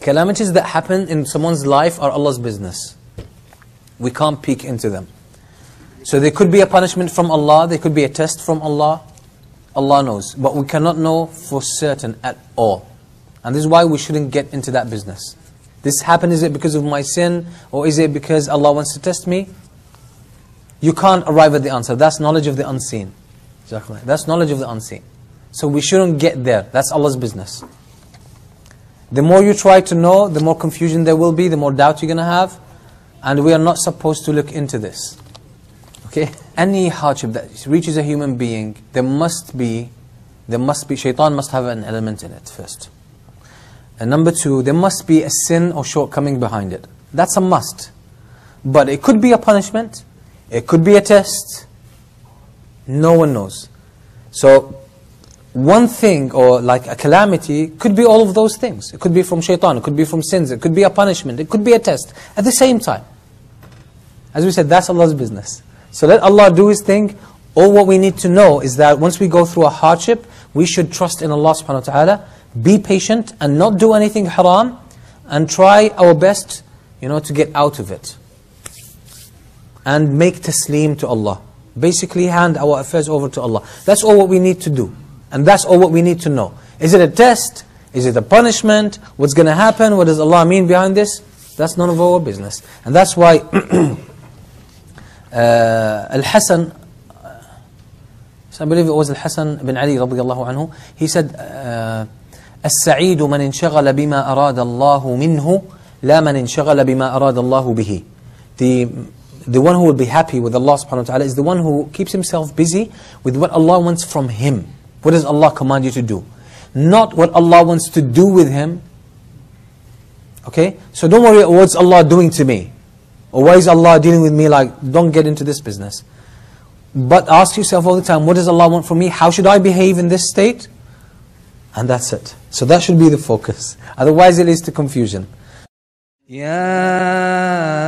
Calamities that happen in someone's life are Allah's business. We can't peek into them. So there could be a punishment from Allah, there could be a test from Allah. Allah knows. But we cannot know for certain at all. And this is why we shouldn't get into that business. This happened, is it because of my sin? Or is it because Allah wants to test me? You can't arrive at the answer. That's knowledge of the unseen. That's knowledge of the unseen. So we shouldn't get there. That's Allah's business. The more you try to know, the more confusion there will be, the more doubt you're going to have. And we are not supposed to look into this. Okay? Any hardship that reaches a human being, there must be, there must be, shaitan must have an element in it first. And number two, there must be a sin or shortcoming behind it. That's a must. But it could be a punishment, it could be a test. No one knows. So one thing or like a calamity could be all of those things. It could be from shaitan, it could be from sins, it could be a punishment, it could be a test at the same time. As we said, that's Allah's business. So let Allah do His thing. All what we need to know is that once we go through a hardship, we should trust in Allah subhanahu wa ta'ala, be patient and not do anything haram and try our best you know, to get out of it. And make taslim to Allah. Basically hand our affairs over to Allah. That's all what we need to do. And that's all what we need to know. Is it a test? Is it a punishment? What's going to happen? What does Allah mean behind this? That's none of our business. And that's why uh, Al-Hasan, I believe it was Al-Hasan ibn Ali radiallahu anhu, he said, السعيد من انشغل بما أراد الله منه لا من انشغل بما أراد الله به the, the one who will be happy with Allah subhanahu wa ta'ala is the one who keeps himself busy with what Allah wants from him what does Allah command you to do? Not what Allah wants to do with him. Okay? So don't worry, what's Allah doing to me? Or why is Allah dealing with me like, don't get into this business. But ask yourself all the time, what does Allah want from me? How should I behave in this state? And that's it. So that should be the focus. Otherwise it leads to confusion. Yeah.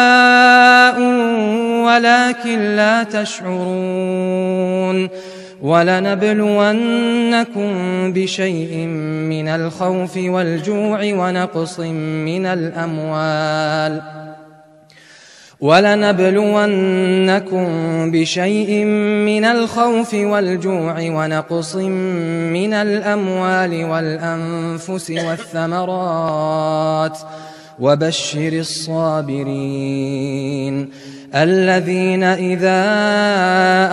ولكن لا تشعرون ولنبلونكم بشيء من الخوف والجوع ونقص من الأموال ولنبلونكم بشيء من الخوف والجوع ونقص من الأموال والأنفس والثمرات وبشر الصابرين الذين إذا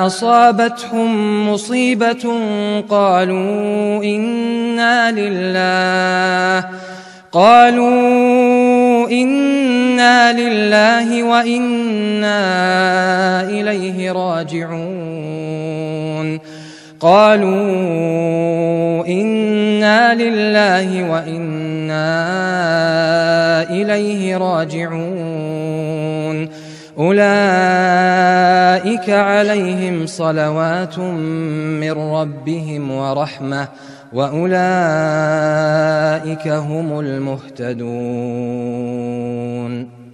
أصابتهم مصيبة قالوا إنا لله قالوا إنا لله وإنا إليه راجعون قالوا إنا لله وإنا إليه راجعون أولئك عليهم صلوات من ربهم ورحمة وأولئك هم المهتدون